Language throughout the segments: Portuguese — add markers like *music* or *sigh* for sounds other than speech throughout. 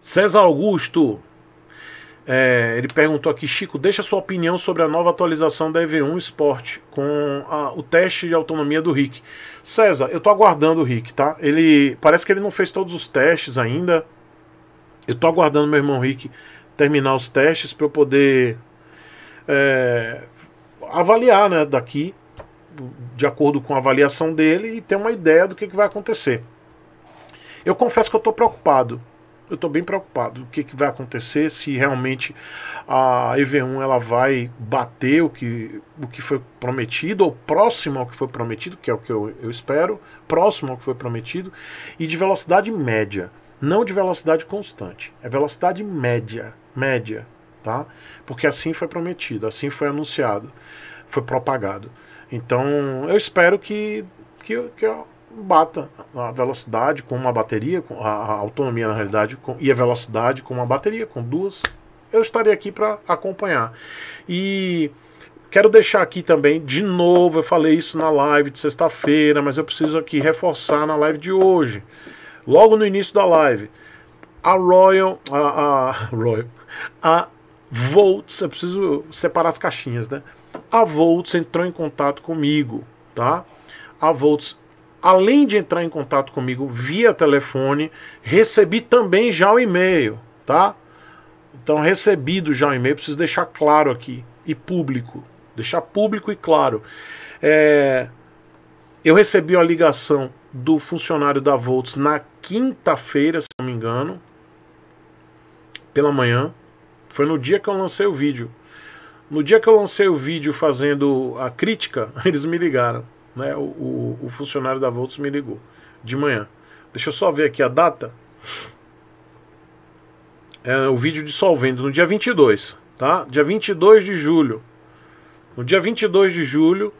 César Augusto, é, ele perguntou aqui, Chico, deixa sua opinião sobre a nova atualização da EV1 Sport com a, o teste de autonomia do Rick. César, eu tô aguardando o Rick, tá? Ele parece que ele não fez todos os testes ainda. Eu tô aguardando meu irmão Rick terminar os testes para eu poder é, avaliar, né, daqui de acordo com a avaliação dele e ter uma ideia do que, que vai acontecer. Eu confesso que eu estou preocupado eu estou bem preocupado. O que, que vai acontecer se realmente a EV1 ela vai bater o que, o que foi prometido, ou próximo ao que foi prometido, que é o que eu, eu espero, próximo ao que foi prometido, e de velocidade média, não de velocidade constante, é velocidade média, média, tá? Porque assim foi prometido, assim foi anunciado, foi propagado. Então eu espero que, que, que bata a velocidade com uma bateria, com a, autonomia na realidade, com, e a velocidade com uma bateria, com duas, eu estarei aqui para acompanhar. E quero deixar aqui também, de novo, eu falei isso na live de sexta-feira, mas eu preciso aqui reforçar na live de hoje. Logo no início da live, a Royal, a, a *laughs* Royal, a Volts, eu preciso separar as caixinhas, né? A Volts entrou em contato comigo, tá? A Volts além de entrar em contato comigo via telefone, recebi também já o e-mail, tá? Então, recebido já o e-mail, preciso deixar claro aqui e público. Deixar público e claro. É, eu recebi a ligação do funcionário da Volts na quinta-feira, se não me engano, pela manhã. Foi no dia que eu lancei o vídeo. No dia que eu lancei o vídeo fazendo a crítica, *laughs* eles me ligaram né, o, o, funcionário da Volts me ligou de manhã. Deixa eu só ver aqui a data. É, o vídeo dissolvendo no dia 22, tá? Dia 22 de julho. No dia 22 de julho,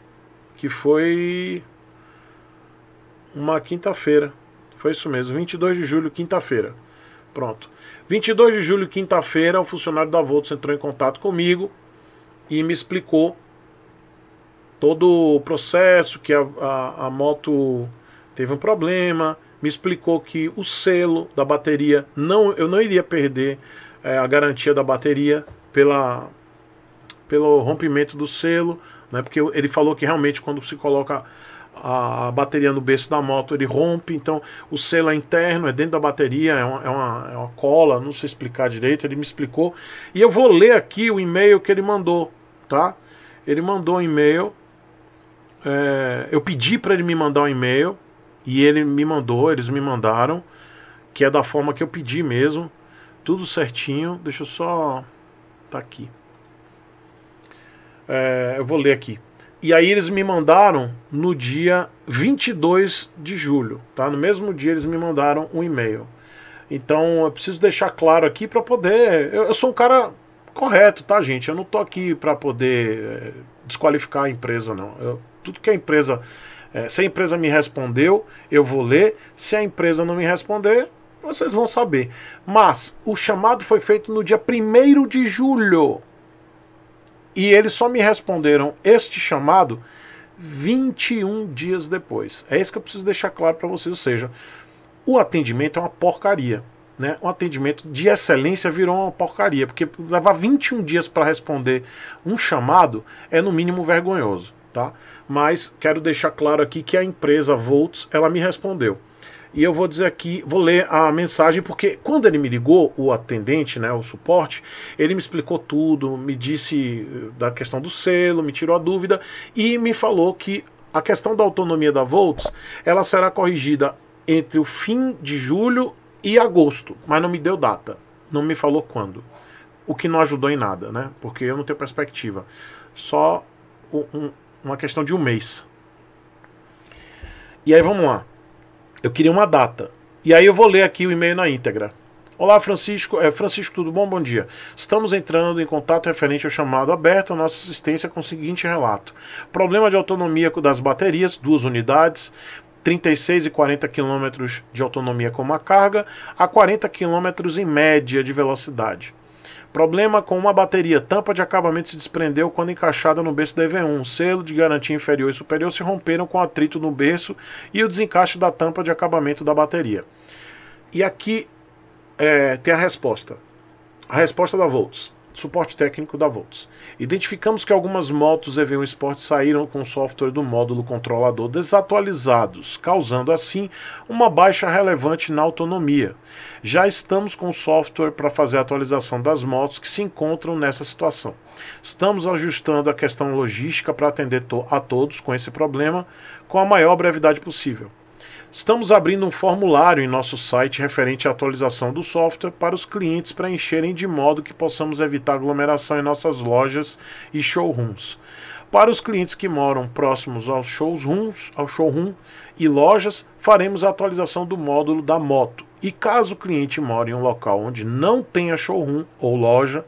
que foi uma quinta-feira. Foi isso mesmo, 22 de julho, quinta-feira. Pronto. 22 de julho, quinta-feira, o funcionário da Volts entrou em contato comigo e me explicou todo o processo, que a, a, a moto teve um problema, me explicou que o selo da bateria, não, eu não iria perder é, a garantia da bateria pela, pelo rompimento do selo, né? porque ele falou que realmente quando se coloca a bateria no berço da moto, ele rompe, então o selo é interno, é dentro da bateria, é uma, é uma, é uma cola, não sei explicar direito, ele me explicou. E eu vou ler aqui o e-mail que ele mandou, tá? Ele mandou um e-mail é, eu pedi para ele me mandar um e-mail e ele me mandou, eles me mandaram, que é da forma que eu pedi mesmo, tudo certinho. Deixa eu só. Tá aqui. É, eu vou ler aqui. E aí eles me mandaram no dia 22 de julho, tá? No mesmo dia eles me mandaram um e-mail. Então eu preciso deixar claro aqui para poder. Eu, eu, sou um cara correto, tá, gente? Eu não tô aqui para poder é, desqualificar a empresa, não. Eu tudo que a empresa. É, se a empresa me respondeu, eu vou ler. Se a empresa não me responder, vocês vão saber. Mas o chamado foi feito no dia 1 de julho. E eles só me responderam este chamado 21 dias depois. É isso que eu preciso deixar claro para vocês. Ou seja, o atendimento é uma porcaria. Né? Um atendimento de excelência virou uma porcaria, porque levar 21 dias para responder um chamado é no mínimo vergonhoso tá? Mas quero deixar claro aqui que a empresa Volts, ela me respondeu. E eu vou dizer aqui, vou ler a mensagem, porque quando ele me ligou, o atendente, né, o suporte, ele me explicou tudo, me disse eh, da questão do selo, me tirou a dúvida e me falou que a questão da autonomia da Volts, ela será corrigida entre o fim de julho e agosto, mas não me deu data, não me falou quando. O que não ajudou em nada, né? Porque eu não tenho perspectiva. Só um, um uma questão de um mês. E aí vamos lá. Eu queria uma data. E aí eu vou ler aqui o e-mail na íntegra. Olá, Francisco. É, Francisco, tudo bom? Bom dia. Estamos entrando em contato referente ao chamado aberto à nossa assistência com o seguinte relato: problema de autonomia das baterias, duas unidades, 36 e 40 km de autonomia com uma carga, a 40 km em média de velocidade. Problema com uma bateria. Tampa de acabamento se desprendeu quando encaixada no berço da EV1. Selo de garantia inferior e superior se romperam com atrito no berço e o desencaixe da tampa de acabamento da bateria. E aqui é, tem a resposta. A resposta da Volts suporte técnico da Volts. Identificamos que algumas motos EV1 Sport saíram com o software do módulo controlador desatualizados, causando assim uma baixa relevante na autonomia. Já estamos com o software para fazer a atualização das motos que se encontram nessa situação. Estamos ajustando a questão logística para atender to a todos com esse problema com a maior brevidade possível. Estamos abrindo um formulário em nosso site referente à atualização do software para os clientes preencherem de modo que possamos evitar aglomeração em nossas lojas e showrooms. Para os clientes que moram próximos aos showrooms, ao showroom e lojas, faremos a atualização do módulo da moto. E caso o cliente mora em um local onde não tenha showroom ou loja,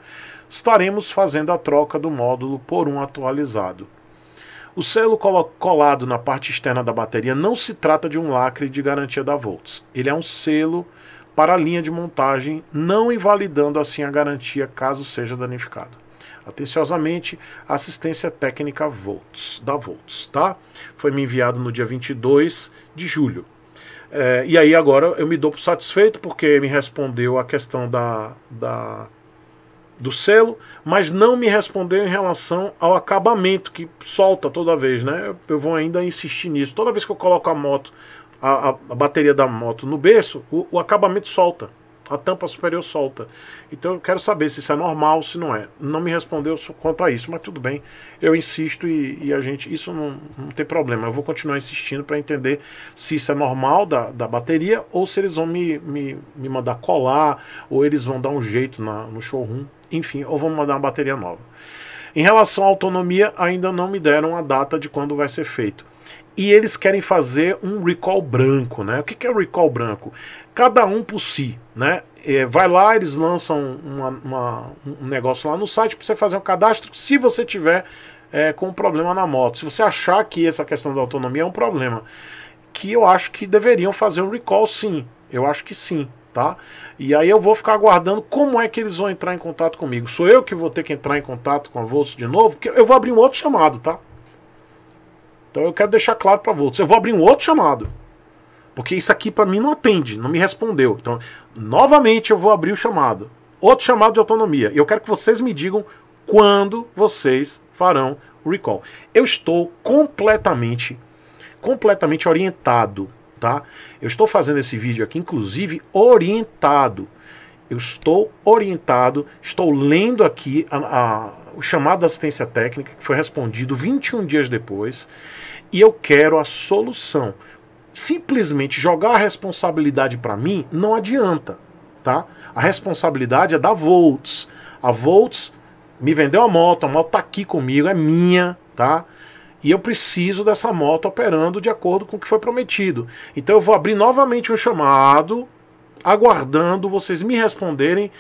estaremos fazendo a troca do módulo por um atualizado. O selo colado na parte externa da bateria não se trata de um lacre de garantia da Volts. Ele é um selo para a linha de montagem, não invalidando assim a garantia caso seja danificado. Atenciosamente, assistência é técnica Volts, da Volts, tá? Foi me enviado no dia 22 de julho. É, e aí agora eu me dou por satisfeito porque me respondeu a questão da, da do selo, mas não me respondeu em relação ao acabamento que solta toda vez, né? Eu vou ainda insistir nisso. Toda vez que eu coloco a moto, a, a bateria da moto no berço, o, o, acabamento solta. A tampa superior solta. Então eu quero saber se isso é normal, se não é. Não me respondeu quanto a isso, mas tudo bem. Eu insisto e, e a gente. Isso não, não, tem problema. Eu vou continuar insistindo para entender se isso é normal da, da bateria ou se eles vão me, me, me mandar colar ou eles vão dar um jeito na, no showroom enfim, ou vamos mandar uma bateria nova. Em relação à autonomia, ainda não me deram a data de quando vai ser feito. E eles querem fazer um recall branco, né? O que, é o recall branco? Cada um por si, né? É, vai lá, eles lançam uma, uma, um negócio lá no site para você fazer um cadastro. Se você tiver é, com um problema na moto, se você achar que essa questão da autonomia é um problema, que eu acho que deveriam fazer um recall, sim. Eu acho que sim, tá? E aí eu vou ficar aguardando como é que eles vão entrar em contato comigo. Sou eu que vou ter que entrar em contato com a Volts de novo, porque eu vou abrir um outro chamado, tá? Então eu quero deixar claro para Volts, eu vou abrir um outro chamado. Porque isso aqui para mim não atende, não me respondeu. Então, novamente eu vou abrir o chamado. Outro chamado de autonomia. Eu quero que vocês me digam quando vocês farão o recall. Eu estou completamente completamente orientado tá? Eu estou fazendo esse vídeo aqui, inclusive, orientado. Eu estou orientado, estou lendo aqui a, a, o chamado da assistência técnica, que foi respondido 21 dias depois, e eu quero a solução. Simplesmente jogar a responsabilidade para mim não adianta, tá? A responsabilidade é da Volts. A Volts me vendeu a moto, a moto tá aqui comigo, é minha, tá? e eu preciso dessa moto operando de acordo com o que foi prometido. Então eu vou abrir novamente um chamado, aguardando vocês me responderem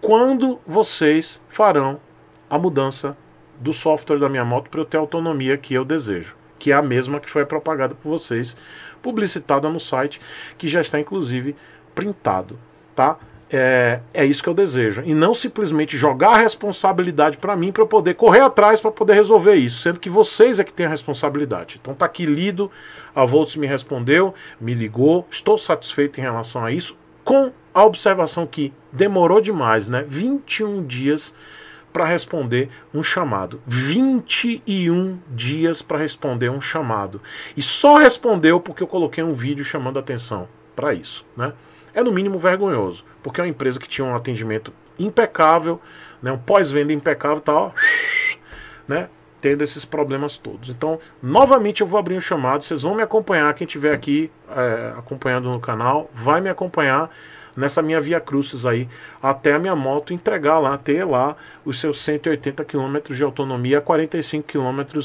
quando vocês farão a mudança do software da minha moto para eu ter a autonomia que eu desejo, que é a mesma que foi propagada por vocês, publicitada no site, que já está inclusive printado, tá? É, é isso que eu desejo. E não simplesmente jogar a responsabilidade para mim para eu poder correr atrás para poder resolver isso, sendo que vocês é que têm a responsabilidade. Então tá aqui lido, a Volts me respondeu, me ligou, estou satisfeito em relação a isso, com a observação que demorou demais, né? 21 dias para responder um chamado. 21 dias para responder um chamado. E só respondeu porque eu coloquei um vídeo chamando atenção para isso, né? é no mínimo vergonhoso, porque é uma empresa que tinha um atendimento impecável, né, um pós-venda impecável tal, né, tendo esses problemas todos. Então, novamente eu vou abrir um chamado, vocês vão me acompanhar, quem estiver aqui é, acompanhando no canal, vai me acompanhar nessa minha Via Crucis aí, até a minha moto entregar lá, ter lá os seus 180 km de autonomia, 45 km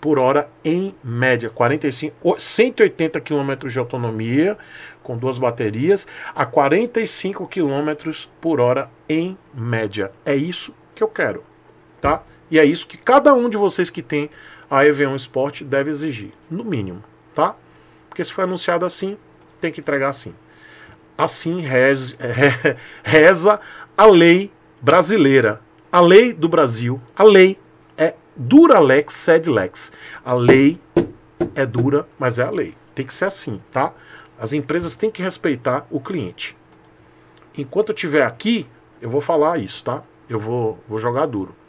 por hora em média, 45, 180 km de autonomia com duas baterias a 45 km por hora em média. É isso que eu quero, tá? E é isso que cada um de vocês que tem a EV1 Sport deve exigir, no mínimo, tá? Porque se foi anunciado assim, tem que entregar assim. Assim *laughs* reza a lei brasileira, a lei do Brasil, a lei Dura lex sed lex. A lei é dura, mas é a lei. Tem que ser assim, tá? As empresas têm que respeitar o cliente. Enquanto eu estiver aqui, eu vou falar isso, tá? Eu vou, vou jogar duro.